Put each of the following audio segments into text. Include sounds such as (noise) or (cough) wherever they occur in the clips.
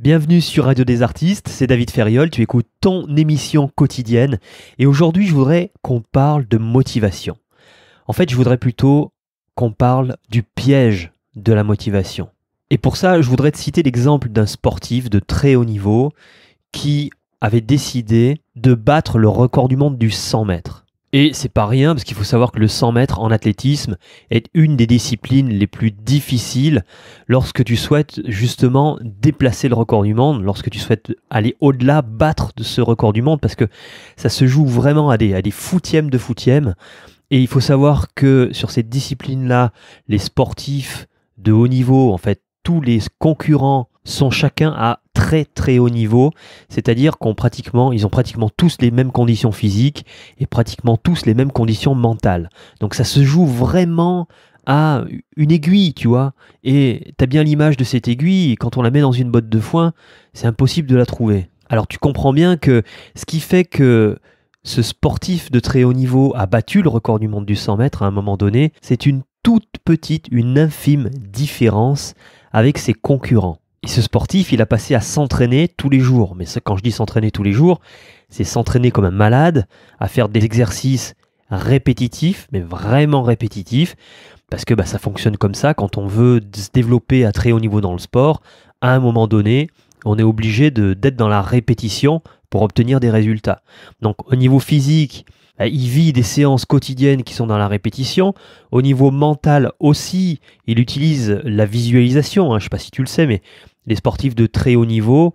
Bienvenue sur Radio des Artistes, c'est David Ferriol, tu écoutes ton émission quotidienne et aujourd'hui je voudrais qu'on parle de motivation. En fait je voudrais plutôt qu'on parle du piège de la motivation. Et pour ça je voudrais te citer l'exemple d'un sportif de très haut niveau qui avait décidé de battre le record du monde du 100 mètres. Et c'est pas rien, parce qu'il faut savoir que le 100 mètres en athlétisme est une des disciplines les plus difficiles lorsque tu souhaites justement déplacer le record du monde, lorsque tu souhaites aller au-delà, battre de ce record du monde, parce que ça se joue vraiment à des, à des foutièmes de foutièmes. Et il faut savoir que sur cette discipline-là, les sportifs de haut niveau, en fait, tous les concurrents sont chacun à très très haut niveau, c'est-à-dire qu'on pratiquement, ils ont pratiquement tous les mêmes conditions physiques et pratiquement tous les mêmes conditions mentales. Donc ça se joue vraiment à une aiguille, tu vois. Et tu as bien l'image de cette aiguille, quand on la met dans une botte de foin, c'est impossible de la trouver. Alors tu comprends bien que ce qui fait que ce sportif de très haut niveau a battu le record du monde du 100 mètres à un moment donné, c'est une toute petite, une infime différence avec ses concurrents. Et ce sportif, il a passé à s'entraîner tous les jours. Mais quand je dis s'entraîner tous les jours, c'est s'entraîner comme un malade, à faire des exercices répétitifs, mais vraiment répétitifs, parce que bah, ça fonctionne comme ça. Quand on veut se développer à très haut niveau dans le sport, à un moment donné, on est obligé d'être dans la répétition pour obtenir des résultats. Donc au niveau physique, bah, il vit des séances quotidiennes qui sont dans la répétition. Au niveau mental aussi, il utilise la visualisation. Hein, je ne sais pas si tu le sais, mais les sportifs de très haut niveau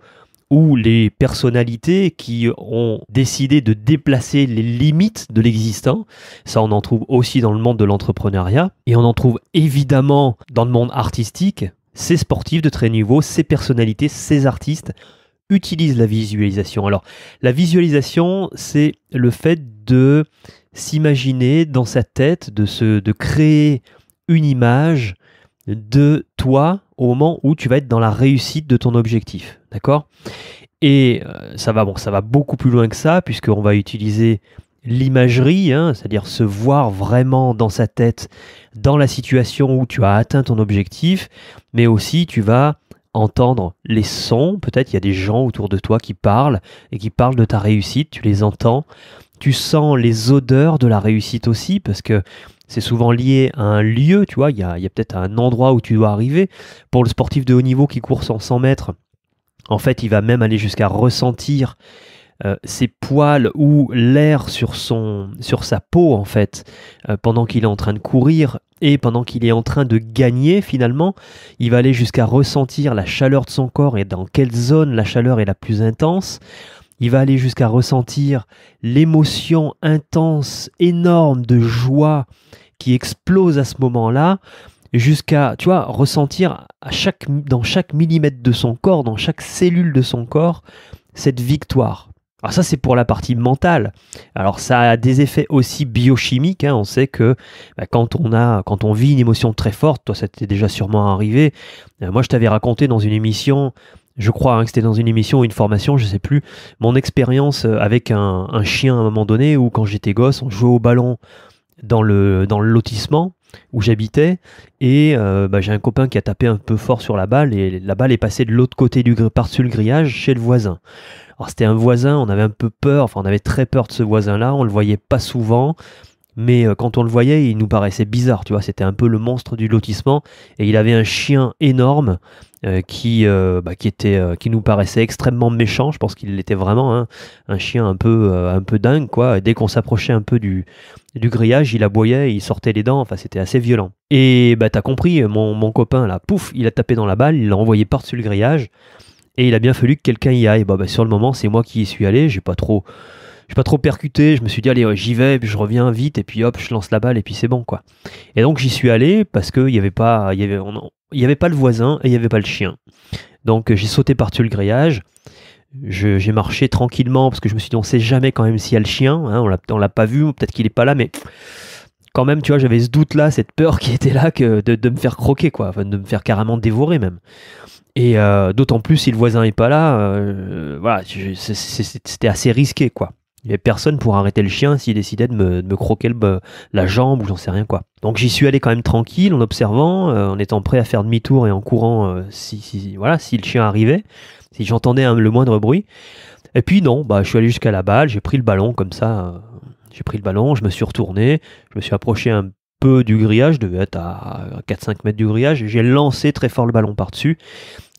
ou les personnalités qui ont décidé de déplacer les limites de l'existant. Ça, on en trouve aussi dans le monde de l'entrepreneuriat et on en trouve évidemment dans le monde artistique. Ces sportifs de très haut niveau, ces personnalités, ces artistes utilisent la visualisation. Alors, la visualisation, c'est le fait de s'imaginer dans sa tête, de, se, de créer une image de toi au moment où tu vas être dans la réussite de ton objectif. D'accord Et euh, ça va, bon, ça va beaucoup plus loin que ça, puisqu'on va utiliser l'imagerie, hein, c'est-à-dire se voir vraiment dans sa tête, dans la situation où tu as atteint ton objectif, mais aussi tu vas entendre les sons, peut-être il y a des gens autour de toi qui parlent et qui parlent de ta réussite, tu les entends, tu sens les odeurs de la réussite aussi, parce que c'est souvent lié à un lieu, tu vois, il y a, peut-être un endroit où tu dois arriver. Pour le sportif de haut niveau qui court en 100 mètres, en fait, il va même aller jusqu'à ressentir euh, ses poils ou l'air sur, sur sa peau, en fait, euh, pendant qu'il est en train de courir et pendant qu'il est en train de gagner, finalement. Il va aller jusqu'à ressentir la chaleur de son corps et dans quelle zone la chaleur est la plus intense. Il va aller jusqu'à ressentir l'émotion intense, énorme de joie qui explose à ce moment-là, jusqu'à, tu vois, ressentir à chaque, dans chaque millimètre de son corps, dans chaque cellule de son corps, cette victoire. Alors ça, c'est pour la partie mentale. Alors ça a des effets aussi biochimiques. Hein. On sait que bah, quand, on a, quand on vit une émotion très forte, toi, ça t'est déjà sûrement arrivé. Euh, moi, je t'avais raconté dans une émission je crois hein, que c'était dans une émission ou une formation, je ne sais plus, mon expérience euh, avec un, chien à un moment donné où quand j'étais gosse, on jouait au ballon dans le, dans le lotissement où j'habitais et euh, bah, j'ai un copain qui a tapé un peu fort sur la balle et la balle est passée de l'autre côté du par-dessus le grillage chez le voisin. Alors c'était un voisin, on avait un peu peur, enfin on avait très peur de ce voisin-là, on le voyait pas souvent, mais euh, quand on le voyait, il nous paraissait bizarre, tu vois, c'était un peu le monstre du lotissement et il avait un chien énorme euh, qui, euh, bah, qui, était, euh, qui nous paraissait extrêmement méchant. Je pense qu'il était vraiment hein, un chien un peu, un peu dingue. Quoi. dès qu'on s'approchait un peu du, du grillage, il aboyait, il sortait les dents. Enfin, c'était assez violent. Et bah, t'as compris, mon, mon copain, là, pouf, il a tapé dans la balle, il l'a envoyé par-dessus le grillage et il a bien fallu que quelqu'un y aille. Bah, bah, sur le moment, c'est moi qui y suis allé, j'ai pas trop, je suis pas trop percuté. Je me suis dit, allez, j'y vais, je reviens vite, et puis hop, je lance la balle, et puis c'est bon, quoi. Et donc, j'y suis allé parce qu'il n'y avait pas, y avait, avait pas le voisin et il n'y avait pas le chien. Donc, j'ai sauté par-dessus le grillage. J'ai marché tranquillement parce que je me suis dit, on sait jamais quand même s'il y a le chien. Hein, on on l'a pas vu, peut-être qu'il n'est pas là, mais quand même, tu vois, j'avais ce doute-là, cette peur qui était là que de, me faire croquer, quoi, de me faire carrément dévorer même. Et euh, d'autant plus si le voisin est pas là, euh, voilà, c'était assez risqué, quoi. Il n'y avait personne pour arrêter le chien s'il décidait de me, croquer le, la jambe ou j'en sais rien quoi. Donc j'y suis allé quand même tranquille, en observant, euh, en étant prêt à faire demi-tour et en courant euh, si, voilà, si le chien arrivait, si j'entendais le moindre bruit. Et puis non, bah, je suis allé jusqu'à la balle, j'ai pris le ballon comme ça. Euh, j'ai pris le ballon, je me suis retourné, je me suis approché un peu du grillage, je devais être à 4-5 mètres du grillage, j'ai lancé très fort le ballon par-dessus.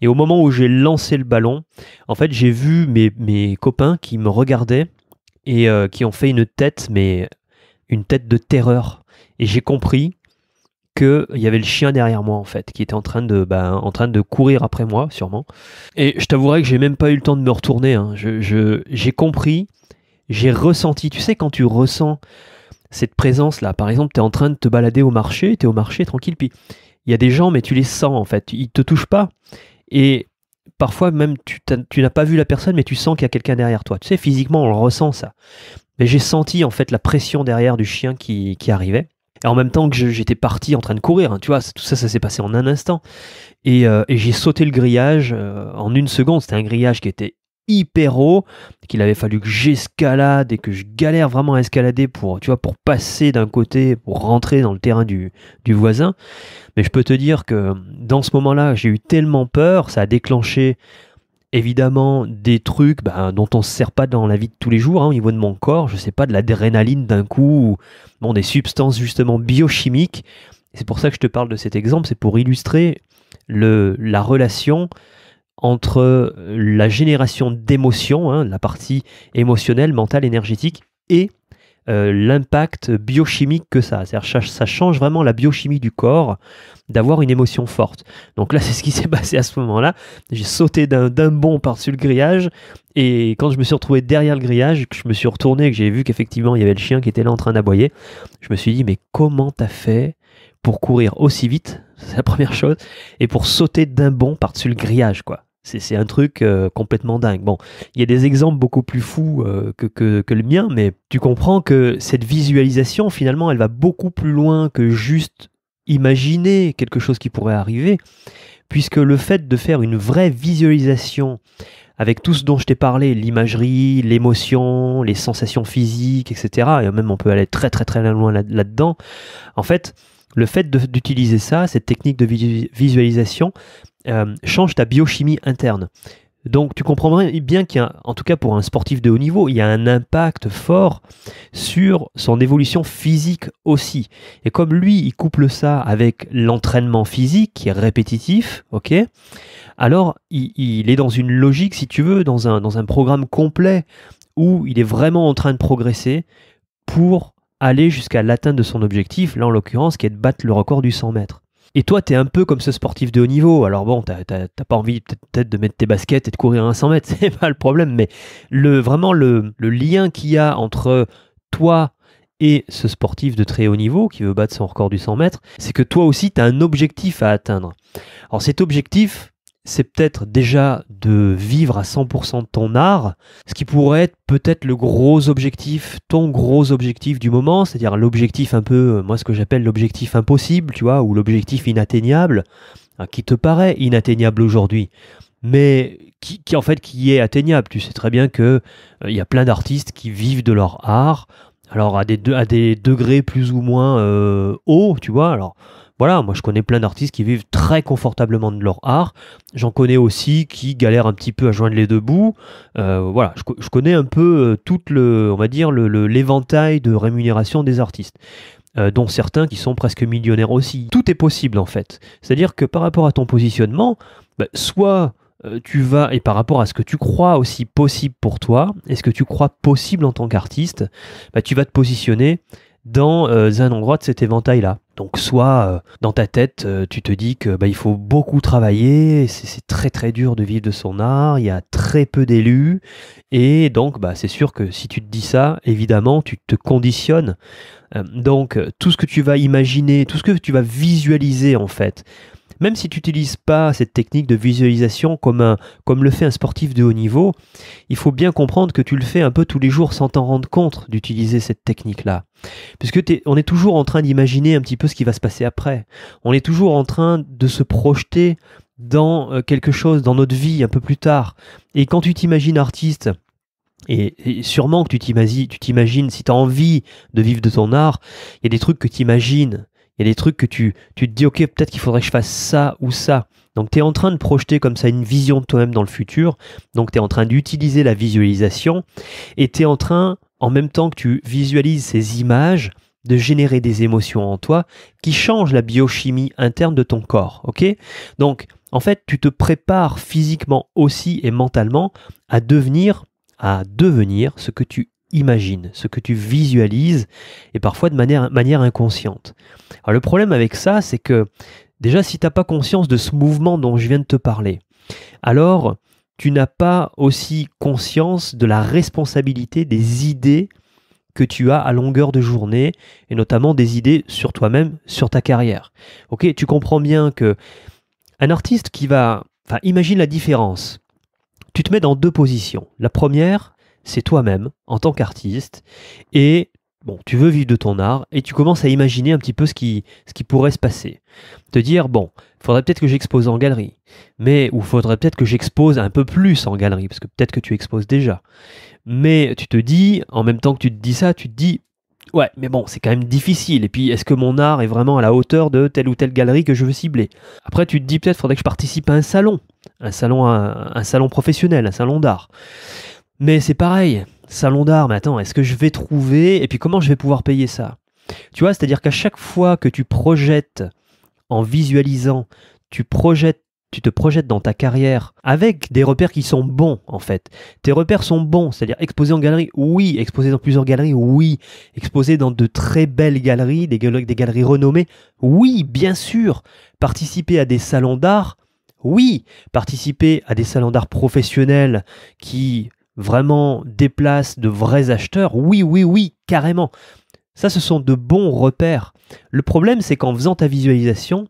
Et au moment où j'ai lancé le ballon, en fait, j'ai vu mes copains qui me regardaient et euh, qui ont fait une tête, mais une tête de terreur. Et j'ai compris qu'il y avait le chien derrière moi en fait, qui était en train de, bah, en train de courir après moi sûrement. Et je t'avouerai que j'ai même pas eu le temps de me retourner. Hein. Je, j'ai compris, j'ai ressenti. Tu sais quand tu ressens cette présence là, par exemple, tu es en train de te balader au marché, tu es au marché tranquille, puis il y a des gens mais tu les sens en fait, ils te touchent pas. Et parfois même tu, n'as pas vu la personne, mais tu sens qu'il y a quelqu'un derrière toi. Tu sais, physiquement, on le ressent ça. Mais j'ai senti en fait la pression derrière du chien qui, arrivait. Et en même temps que j'étais parti en train de courir, hein, tu vois, tout ça, ça s'est passé en un instant. Et, euh, j'ai sauté le grillage euh, en une seconde. C'était un grillage qui était hyper haut, qu'il avait fallu que j'escalade et que je galère vraiment à escalader pour, tu vois, pour passer d'un côté, pour rentrer dans le terrain du, du voisin. Mais je peux te dire que dans ce moment-là, j'ai eu tellement peur, ça a déclenché évidemment des trucs ben, dont on ne se sert pas dans la vie de tous les jours hein, au niveau de mon corps, je sais pas, de l'adrénaline d'un coup, ou, des substances justement biochimiques. C'est pour ça que je te parle de cet exemple, c'est pour illustrer le, la relation entre euh, la génération d'émotions, hein, la partie émotionnelle, mentale, énergétique, et euh, l'impact biochimique que ça a. C'est-à-dire ça change vraiment la biochimie du corps d'avoir une émotion forte. Donc là, (laughs) c'est ce qui s'est passé à ce moment-là. J'ai sauté d'un bond par-dessus le grillage et quand je me suis retrouvé derrière le grillage, que je me suis retourné et que j'ai vu qu'effectivement il y avait le chien qui était là en train d'aboyer, je me suis dit mais comment t'as fait pour courir aussi vite (laughs) C'est la première chose et pour sauter d'un bond par-dessus le grillage quoi. C'est un truc euh, complètement dingue. Bon, il y a des exemples beaucoup plus fous euh, que, le mien, mais tu comprends que cette visualisation, finalement, elle va beaucoup plus loin que juste imaginer quelque chose qui pourrait arriver, puisque le fait de faire une vraie visualisation avec tout ce dont je t'ai parlé, l'imagerie, l'émotion, les sensations physiques, etc., et même on peut aller très très très loin là-dedans, en fait, le fait d'utiliser ça, cette technique de visualisation, euh, change ta biochimie interne. Donc tu comprendras bien qu'en tout cas pour un sportif de haut niveau, il y a un impact fort sur son évolution physique aussi. Et comme lui, il couple ça avec l'entraînement physique qui est répétitif, ok Alors il, est dans une logique, si tu veux, dans un, dans un programme complet où il est vraiment en train de progresser pour aller jusqu'à l'atteinte de son objectif, là en l'occurrence, qui est de battre le record du 100 mètres. Et toi, tu es un peu comme ce sportif de haut niveau. Alors bon, tu n'as pas envie peut-être de mettre tes baskets et de courir à 100 mètres, (laughs) c'est pas le problème, mais le, vraiment le, le lien qu'il y a entre toi et ce sportif de très haut niveau qui veut battre son record du 100 mètres, c'est que toi aussi, tu as un objectif à atteindre. Alors cet objectif, c'est peut-être déjà de vivre à 100% de ton art, ce qui pourrait être peut-être le gros objectif, ton gros objectif du moment, c'est-à-dire l'objectif un peu, euh, moi ce que j'appelle l'objectif impossible, tu vois, ou l'objectif inatteignable, hein, qui te paraît inatteignable aujourd'hui, mais qui, en fait qui est atteignable. Tu sais très bien que il euh, y a plein d'artistes qui vivent de leur art, alors à des, degrés plus ou moins euh, hauts, tu vois, alors voilà, moi je connais plein d'artistes qui vivent très confortablement de leur art. J'en connais aussi qui galèrent un petit peu à joindre les deux bouts. Euh, voilà, je, connais un peu euh, tout le, on va dire, l'éventail de rémunération des artistes euh, dont certains qui sont presque millionnaires aussi. Tout est possible en fait. C'est-à-dire que par rapport à ton positionnement, bah, soit tu vas, et par rapport à ce que tu crois aussi possible pour toi, et ce que tu crois possible en tant qu'artiste, bah, tu vas te positionner dans euh, un endroit de cet éventail-là. Donc soit euh, dans ta tête, euh, tu te dis que bah, il faut beaucoup travailler, c'est très très dur de vivre de son art, il y a très peu d'élus, et donc bah, c'est sûr que si tu te dis ça, évidemment, tu te conditionnes. donc tout ce que tu vas imaginer, tout ce que tu vas visualiser en fait, même si tu n'utilises pas cette technique de visualisation comme, comme le fait un sportif de haut niveau, il faut bien comprendre que tu le fais un peu tous les jours sans t'en rendre compte d'utiliser cette technique-là. Puisque on est toujours en train d'imaginer un petit peu ce qui va se passer après. On est toujours en train de se projeter dans euh, quelque chose, dans notre vie un peu plus tard. Et quand tu t'imagines artiste, et, sûrement que tu t'imagines, si tu as envie de vivre de ton art, il y a des trucs que tu imagines il y a des trucs que tu, tu te dis, ok, peut-être qu'il faudrait que je fasse ça ou ça. Donc tu es en train de projeter comme ça une vision de toi-même dans le futur, donc tu es en train d'utiliser la visualisation, et tu es en train, en même temps que tu visualises ces images, de générer des émotions en toi qui changent la biochimie interne de ton corps. Ok Donc, en fait, tu te prépares physiquement aussi et mentalement à devenir, à devenir ce que tu imagine, ce que tu visualises, et parfois de manière, inconsciente. Alors le problème avec ça, c'est que déjà si tu n'as pas conscience de ce mouvement dont je viens de te parler, alors tu n'as pas aussi conscience de la responsabilité des idées que tu as à longueur de journée, et notamment des idées sur toi-même, sur ta carrière. Ok, tu comprends bien que un artiste qui va, enfin, imagine la différence. Tu te mets dans deux positions. La première, c'est toi-même en tant qu'artiste et bon, tu veux vivre de ton art et tu commences à imaginer un petit peu ce qui, ce qui pourrait se passer. Te dire, bon, faudrait peut-être que j'expose en galerie, mais, ou faudrait peut-être que j'expose un peu plus en galerie, parce que peut-être que tu exposes déjà. Mais tu te dis, en même temps que tu te dis ça, tu te dis, ouais, mais bon, c'est quand même difficile. Et puis, est-ce que mon art est vraiment à la hauteur de telle ou telle galerie que je veux cibler Après, tu te dis, peut-être faudrait que je participe à un salon, un salon, un, un salon professionnel, un salon d'art. Mais c'est pareil, salon d'art, mais attends, est-ce que je vais trouver et puis comment je vais pouvoir payer ça Tu vois, c'est-à-dire qu'à chaque fois que tu projettes en visualisant, tu projettes tu te projettes dans ta carrière avec des repères qui sont bons en fait. Tes repères sont bons, c'est-à-dire exposer en galerie, oui, exposer dans plusieurs galeries, oui, exposer dans de très belles galeries, des, des galeries renommées, oui, bien sûr, participer à des salons d'art, oui, participer à des salons d'art professionnels qui vraiment places de vrais acheteurs, oui, oui, oui, carrément. Ça, ce sont de bons repères le problème, c'est qu'en faisant ta visualisation,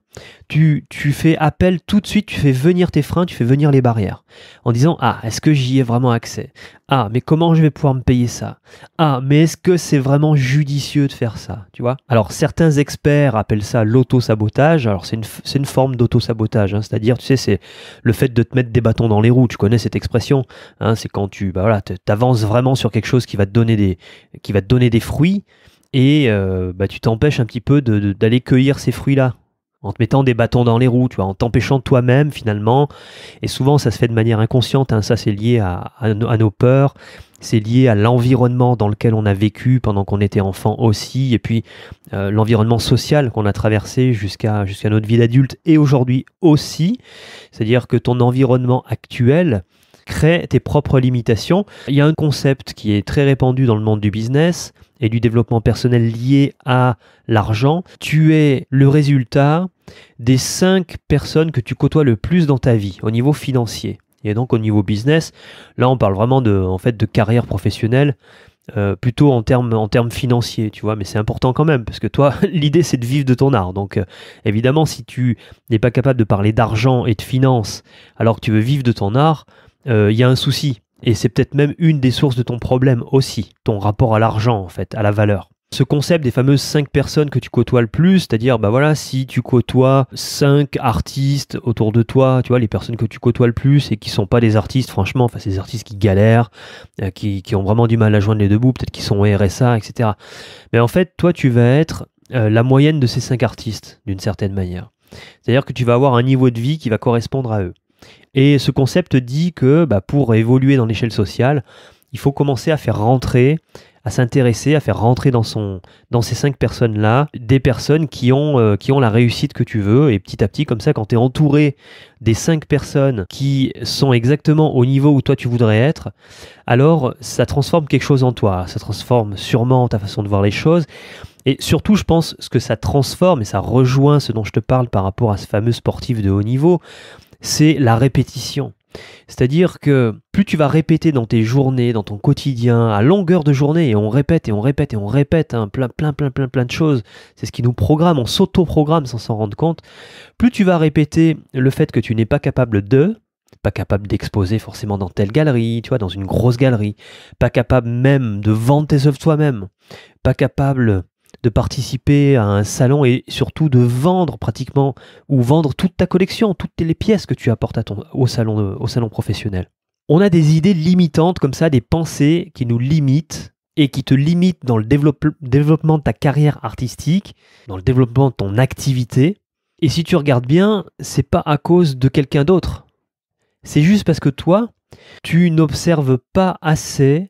tu, tu, fais appel tout de suite, tu fais venir tes freins, tu fais venir les barrières. En disant, ah, est-ce que j'y ai vraiment accès Ah, mais comment je vais pouvoir me payer ça Ah, mais est-ce que c'est vraiment judicieux de faire ça Tu vois Alors, certains experts appellent ça l'auto-sabotage. Alors, c'est une, une, forme d'auto-sabotage. Hein. C'est-à-dire, tu sais, c'est le fait de te mettre des bâtons dans les roues. Tu connais cette expression. Hein, c'est quand tu bah voilà, avances vraiment sur quelque chose qui va donner des, qui va te donner des fruits et euh, bah, tu t'empêches un petit peu d'aller cueillir ces fruits-là en te mettant des bâtons dans les roues, tu en t'empêchant toi-même finalement. Et souvent, ça se fait de manière inconsciente. Hein. Ça, c'est lié à, nos peurs, c'est lié à l'environnement dans lequel on a vécu pendant qu'on était enfant aussi, et puis euh, l'environnement social qu'on a traversé jusqu'à jusqu'à notre vie d'adulte et aujourd'hui aussi. C'est-à-dire que ton environnement actuel crée tes propres limitations. Il y a un concept qui est très répandu dans le monde du business et du développement personnel lié à l'argent, tu es le résultat des cinq personnes que tu côtoies le plus dans ta vie au niveau financier. Et donc au niveau business, là on parle vraiment de, en fait, de carrière professionnelle, euh, plutôt en termes en termes financiers, tu vois. Mais c'est important quand même, parce que toi, (laughs) l'idée c'est de vivre de ton art. Donc euh, évidemment, si tu n'es pas capable de parler d'argent et de finances alors que tu veux vivre de ton art, euh, il y a un souci. Et c'est peut-être même une des sources de ton problème aussi, ton rapport à l'argent en fait, à la valeur. Ce concept des fameuses 5 personnes que tu côtoies le plus, c'est-à-dire, bah voilà, si tu côtoies 5 artistes autour de toi, tu vois, les personnes que tu côtoies le plus et qui sont pas des artistes, franchement, enfin, des artistes qui galèrent, euh, qui, ont vraiment du mal à joindre les deux bouts, peut-être qui sont RSA, etc. Mais en fait, toi, tu vas être euh, la moyenne de ces 5 artistes, d'une certaine manière. C'est-à-dire que tu vas avoir un niveau de vie qui va correspondre à eux. Et ce concept dit que bah, pour évoluer dans l'échelle sociale, il faut commencer à faire rentrer, à s'intéresser, à faire rentrer dans, son, dans ces cinq personnes-là des personnes qui ont, euh, qui ont la réussite que tu veux. Et petit à petit, comme ça, quand tu es entouré des cinq personnes qui sont exactement au niveau où toi tu voudrais être, alors ça transforme quelque chose en toi. Ça transforme sûrement ta façon de voir les choses. Et surtout, je pense, ce que ça transforme, et ça rejoint ce dont je te parle par rapport à ce fameux sportif de haut niveau, c'est la répétition. C'est-à-dire que plus tu vas répéter dans tes journées, dans ton quotidien, à longueur de journée, et on répète et on répète et on répète plein, plein, plein, plein, plein de choses, c'est ce qui nous programme, on s'auto-programme sans s'en rendre compte, plus tu vas répéter le fait que tu n'es pas capable de, pas capable d'exposer forcément dans telle galerie, tu vois, dans une grosse galerie, pas capable même de vendre tes œuvres toi-même, pas capable de participer à un salon et surtout de vendre pratiquement ou vendre toute ta collection, toutes les pièces que tu apportes à ton, au, salon, au salon professionnel. On a des idées limitantes comme ça, des pensées qui nous limitent et qui te limitent dans le développement de ta carrière artistique, dans le développement de ton activité. Et si tu regardes bien, c'est pas à cause de quelqu'un d'autre. C'est juste parce que toi, tu n'observes pas assez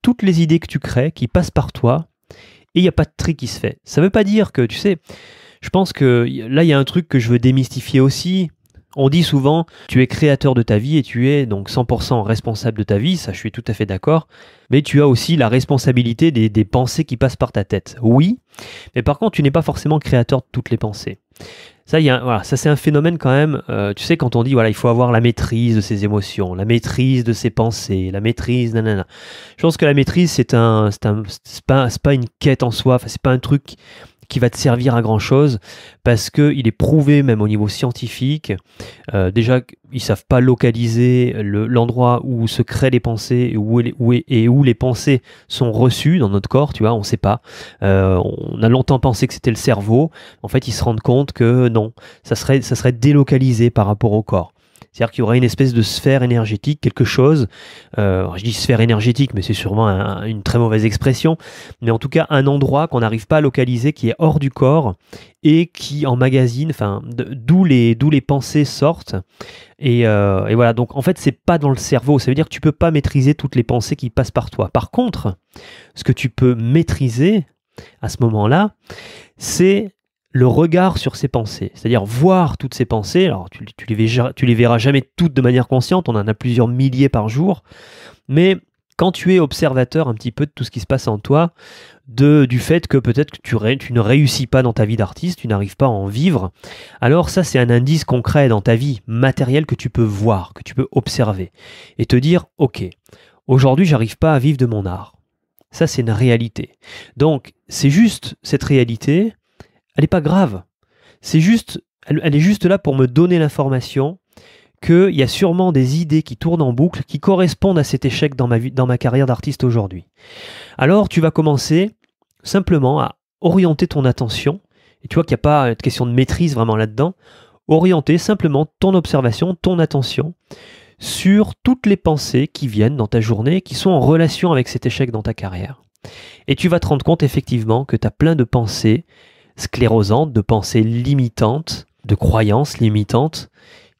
toutes les idées que tu crées, qui passent par toi, et il n'y a pas de tri qui se fait. Ça ne veut pas dire que, tu sais, je pense que là, il y a un truc que je veux démystifier aussi. On dit souvent, tu es créateur de ta vie et tu es donc 100% responsable de ta vie, ça je suis tout à fait d'accord, mais tu as aussi la responsabilité des, des pensées qui passent par ta tête. Oui, mais par contre, tu n'es pas forcément créateur de toutes les pensées. Ça, y voilà, ça c'est un phénomène quand même. Euh, tu sais, quand on dit voilà, il faut avoir la maîtrise de ses émotions, la maîtrise de ses pensées, la maîtrise, Je pense que la maîtrise, c'est un, c'est pas, pas, une quête en soi. Enfin, c'est pas un truc qui va te servir à grand chose parce qu'il est prouvé même au niveau scientifique. Euh, déjà, ils savent pas localiser l'endroit où se créent les pensées et où, les, et où les pensées sont reçues dans notre corps. Tu vois, on sait pas. Euh, on a longtemps pensé que c'était le cerveau. En fait, ils se rendent compte que non, ça serait ça serait délocalisé par rapport au corps. C'est-à-dire qu'il y aura une espèce de sphère énergétique, quelque chose. Euh, je dis sphère énergétique, mais c'est sûrement une très mauvaise expression. Mais en tout cas, un endroit qu'on n'arrive pas à localiser, qui est hors du corps et qui emmagasine, enfin, d'où les, les pensées sortent. Euh, et, voilà, donc en fait, c'est pas dans le cerveau. Ça veut dire que tu peux pas maîtriser toutes les pensées qui passent par toi. Par contre, ce que tu peux maîtriser à ce moment-là, c'est le regard sur ses pensées, c'est-à-dire voir toutes ses pensées. Alors, tu, tu, les verras, tu les verras jamais toutes de manière consciente, on en a plusieurs milliers par jour, mais quand tu es observateur un petit peu de tout ce qui se passe en toi, de, du fait que peut-être que tu, tu ne réussis pas dans ta vie d'artiste, tu n'arrives pas à en vivre, alors ça c'est un indice concret dans ta vie matérielle que tu peux voir, que tu peux observer, et te dire, ok, aujourd'hui j'arrive pas à vivre de mon art. Ça c'est une réalité. Donc c'est juste cette réalité, elle n'est pas grave. C'est juste, elle, est juste là pour me donner l'information qu'il y a sûrement des idées qui tournent en boucle, qui correspondent à cet échec dans ma, dans ma carrière d'artiste aujourd'hui. Alors tu vas commencer simplement à orienter ton attention, et tu vois qu'il n'y a pas de question de maîtrise vraiment là-dedans, orienter simplement ton observation, ton attention sur toutes les pensées qui viennent dans ta journée, qui sont en relation avec cet échec dans ta carrière. Et tu vas te rendre compte effectivement que tu as plein de pensées sclérosantes, de pensées limitantes, de croyances limitantes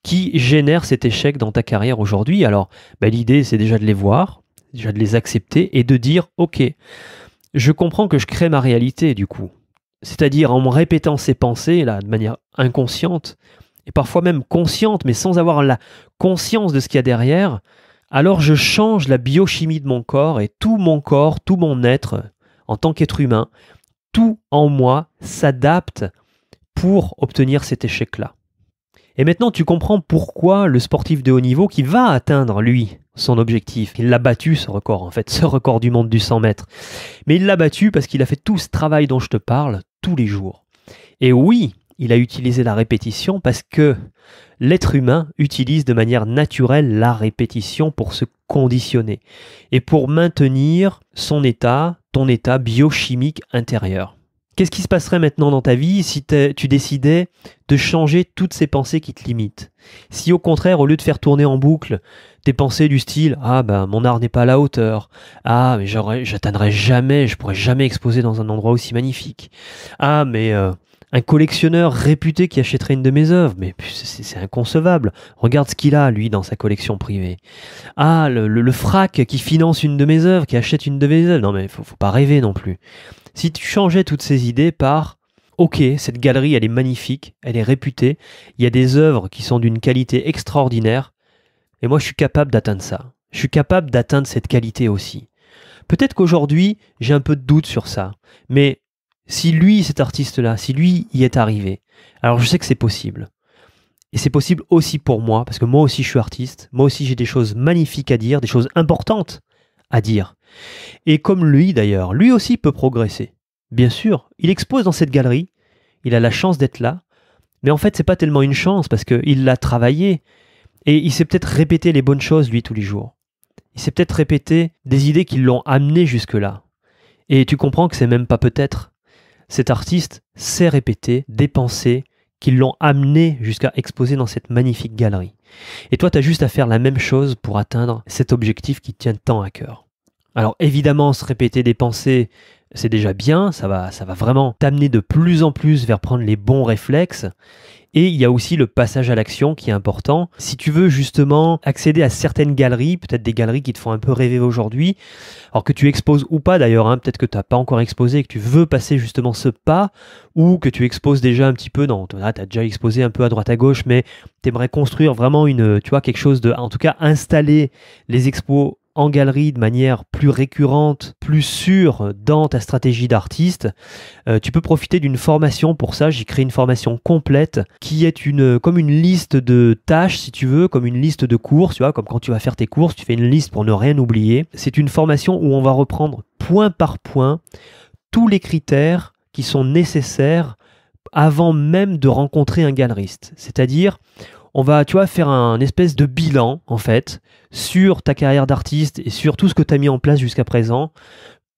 qui génèrent cet échec dans ta carrière aujourd'hui. Alors, bah, l'idée, c'est déjà de les voir, déjà de les accepter et de dire, OK, je comprends que je crée ma réalité du coup. C'est-à-dire en me répétant ces pensées là de manière inconsciente et parfois même consciente mais sans avoir la conscience de ce qu'il y a derrière, alors je change la biochimie de mon corps et tout mon corps, tout mon être en tant qu'être humain tout en moi s'adapte pour obtenir cet échec-là. Et maintenant, tu comprends pourquoi le sportif de haut niveau qui va atteindre, lui, son objectif, il l'a battu, ce record, en fait, ce record du monde du 100 mètres. Mais il l'a battu parce qu'il a fait tout ce travail dont je te parle tous les jours. Et oui, il a utilisé la répétition parce que l'être humain utilise de manière naturelle la répétition pour se conditionner et pour maintenir son état, ton état biochimique intérieur. Qu'est-ce qui se passerait maintenant dans ta vie si tu décidais de changer toutes ces pensées qui te limitent Si au contraire, au lieu de faire tourner en boucle tes pensées du style ⁇ Ah ben mon art n'est pas à la hauteur ⁇ Ah mais j'atteindrai jamais, je pourrais jamais exposer dans un endroit aussi magnifique ⁇ Ah mais euh, un collectionneur réputé qui achèterait une de mes œuvres, mais c'est inconcevable. Regarde ce qu'il a, lui, dans sa collection privée. Ah, le, frac qui finance une de mes œuvres, qui achète une de mes œuvres. Non, mais faut, faut pas rêver non plus. Si tu changeais toutes ces idées par Ok, cette galerie, elle est magnifique, elle est réputée, il y a des œuvres qui sont d'une qualité extraordinaire, et moi je suis capable d'atteindre ça. Je suis capable d'atteindre cette qualité aussi. Peut-être qu'aujourd'hui, j'ai un peu de doute sur ça, mais si lui, cet artiste-là, si lui y est arrivé, alors je sais que c'est possible. Et c'est possible aussi pour moi, parce que moi aussi je suis artiste, moi aussi j'ai des choses magnifiques à dire, des choses importantes à dire. Et comme lui d'ailleurs, lui aussi peut progresser. Bien sûr, il expose dans cette galerie, il a la chance d'être là, mais en fait c'est pas tellement une chance, parce qu'il l'a travaillé, et il s'est peut-être répété les bonnes choses lui tous les jours. Il s'est peut-être répété des idées qui l'ont amené jusque-là. Et tu comprends que c'est même pas peut-être, cet artiste sait répéter des pensées qui l'ont amené jusqu'à exposer dans cette magnifique galerie. Et toi, tu as juste à faire la même chose pour atteindre cet objectif qui tient tant à cœur. Alors évidemment, se répéter des pensées, c'est déjà bien, ça va, ça va vraiment t'amener de plus en plus vers prendre les bons réflexes. Et il y a aussi le passage à l'action qui est important. Si tu veux justement accéder à certaines galeries, peut-être des galeries qui te font un peu rêver aujourd'hui, alors que tu exposes ou pas d'ailleurs, hein, peut-être que tu n'as pas encore exposé et que tu veux passer justement ce pas, ou que tu exposes déjà un petit peu, non, tu as déjà exposé un peu à droite à gauche, mais tu aimerais construire vraiment une, tu vois, quelque chose de, en tout cas, installer les expos en galerie de manière plus récurrente, plus sûre dans ta stratégie d'artiste, euh, tu peux profiter d'une formation pour ça. J'ai créé une formation complète qui est une, comme une liste de tâches, si tu veux, comme une liste de courses, tu vois, comme quand tu vas faire tes courses, tu fais une liste pour ne rien oublier. C'est une formation où on va reprendre point par point tous les critères qui sont nécessaires avant même de rencontrer un galeriste. C'est-à-dire, on va, tu vois, faire un espèce de bilan, en fait, sur ta carrière d'artiste et sur tout ce que tu as mis en place jusqu'à présent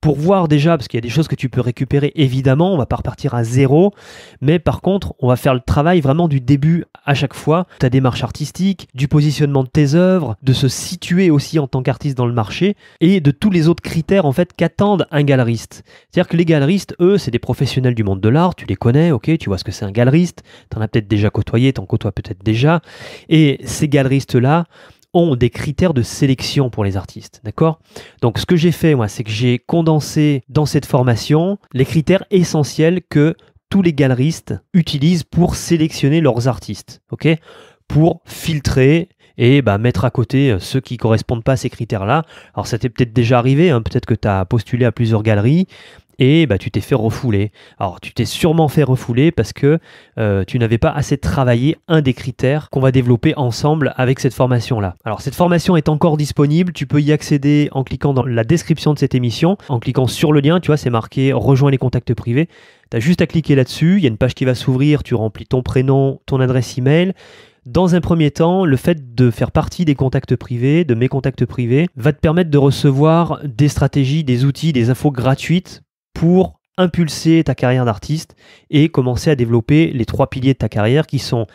pour voir déjà, parce qu'il y a des choses que tu peux récupérer, évidemment, on va pas repartir à zéro, mais par contre, on va faire le travail vraiment du début à chaque fois, ta démarche artistique, du positionnement de tes œuvres, de se situer aussi en tant qu'artiste dans le marché, et de tous les autres critères en fait qu'attendent un galeriste. C'est-à-dire que les galeristes, eux, c'est des professionnels du monde de l'art, tu les connais, ok, tu vois ce que c'est un galeriste, en as peut-être déjà côtoyé, t'en côtoies peut-être déjà, et ces galeristes-là, ont des critères de sélection pour les artistes, d'accord Donc ce que j'ai fait moi, c'est que j'ai condensé dans cette formation les critères essentiels que tous les galeristes utilisent pour sélectionner leurs artistes, ok Pour filtrer et bah, mettre à côté euh, ceux qui correspondent pas à ces critères-là. Alors ça t'est peut-être déjà arrivé, hein, peut-être que tu as postulé à plusieurs galeries et bah, tu t'es fait refouler. Alors tu t'es sûrement fait refouler parce que euh, tu n'avais pas assez travaillé un des critères qu'on va développer ensemble avec cette formation-là. Alors cette formation est encore disponible, tu peux y accéder en cliquant dans la description de cette émission, en cliquant sur le lien, tu vois c'est marqué rejoins les contacts privés. Tu as juste à cliquer là-dessus, il y a une page qui va s'ouvrir, tu remplis ton prénom, ton adresse email. Dans un premier temps, le fait de faire partie des contacts privés, de mes contacts privés, va te permettre de recevoir des stratégies, des outils, des infos gratuites pour impulser ta carrière d'artiste et commencer à développer les trois piliers de ta carrière qui sont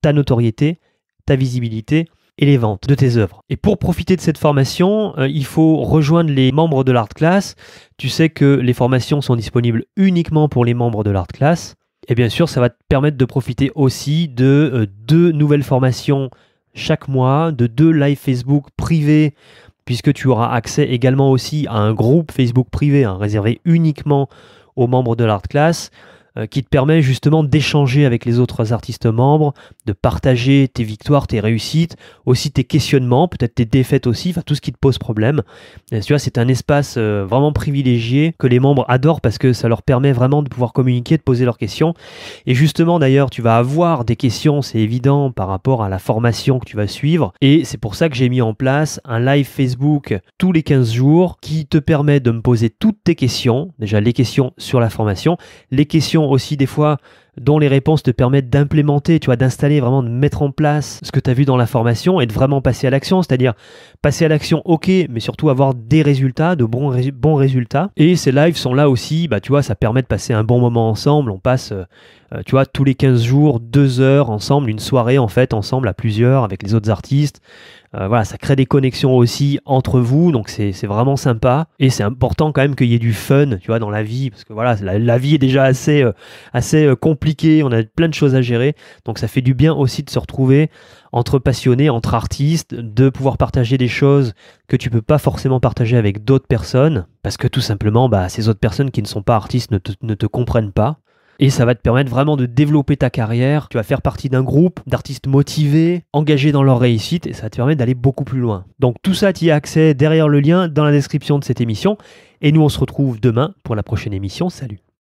ta notoriété, ta visibilité et les ventes de tes œuvres. Et pour profiter de cette formation, euh, il faut rejoindre les membres de l'Art Class. Tu sais que les formations sont disponibles uniquement pour les membres de l'Art Class. Et bien sûr, ça va te permettre de profiter aussi de euh, deux nouvelles formations chaque mois, de deux live Facebook privés puisque tu auras accès également aussi à un groupe Facebook privé hein, réservé uniquement aux membres de l'Art Class euh, qui te permet justement d'échanger avec les autres artistes membres, de partager tes victoires, tes réussites, aussi tes questionnements, peut-être tes défaites aussi, enfin tout ce qui te pose problème. tu vois, c'est un espace euh, vraiment privilégié que les membres adorent parce que ça leur permet vraiment de pouvoir communiquer, de poser leurs questions. Et justement, d'ailleurs, tu vas avoir des questions, c'est évident, par rapport à la formation que tu vas suivre. Et c'est pour ça que j'ai mis en place un live Facebook tous les 15 jours qui te permet de me poser toutes tes questions, déjà les questions sur la formation, les questions aussi des fois dont les réponses te permettent d'implémenter, tu vois, d'installer vraiment, de mettre en place ce que tu as vu dans la formation et de vraiment passer à l'action, c'est-à-dire passer à l'action, ok, mais surtout avoir des résultats, de bons, bons résultats. Et ces lives sont là aussi, bah, tu vois, ça permet de passer un bon moment ensemble, on passe... Euh, euh, tu vois, tous les 15 jours, deux heures ensemble, une soirée en fait, ensemble à plusieurs, avec les autres artistes. Euh, voilà, ça crée des connexions aussi entre vous, donc c'est vraiment sympa. Et c'est important quand même qu'il y ait du fun, tu vois, dans la vie, parce que voilà, la, vie est déjà assez, euh, assez compliquée, on a plein de choses à gérer, donc ça fait du bien aussi de se retrouver entre passionnés, entre artistes, de pouvoir partager des choses que tu peux pas forcément partager avec d'autres personnes, parce que tout simplement, bah, ces autres personnes qui ne sont pas artistes ne te comprennent pas et ça va te permettre vraiment de développer ta carrière. Tu vas faire partie d'un groupe d'artistes motivés, engagés dans leur réussite et ça va te permettre d'aller beaucoup plus loin. Donc tout ça, tu y as accès derrière le lien dans la description de cette émission et nous on se retrouve demain pour la prochaine émission. Salut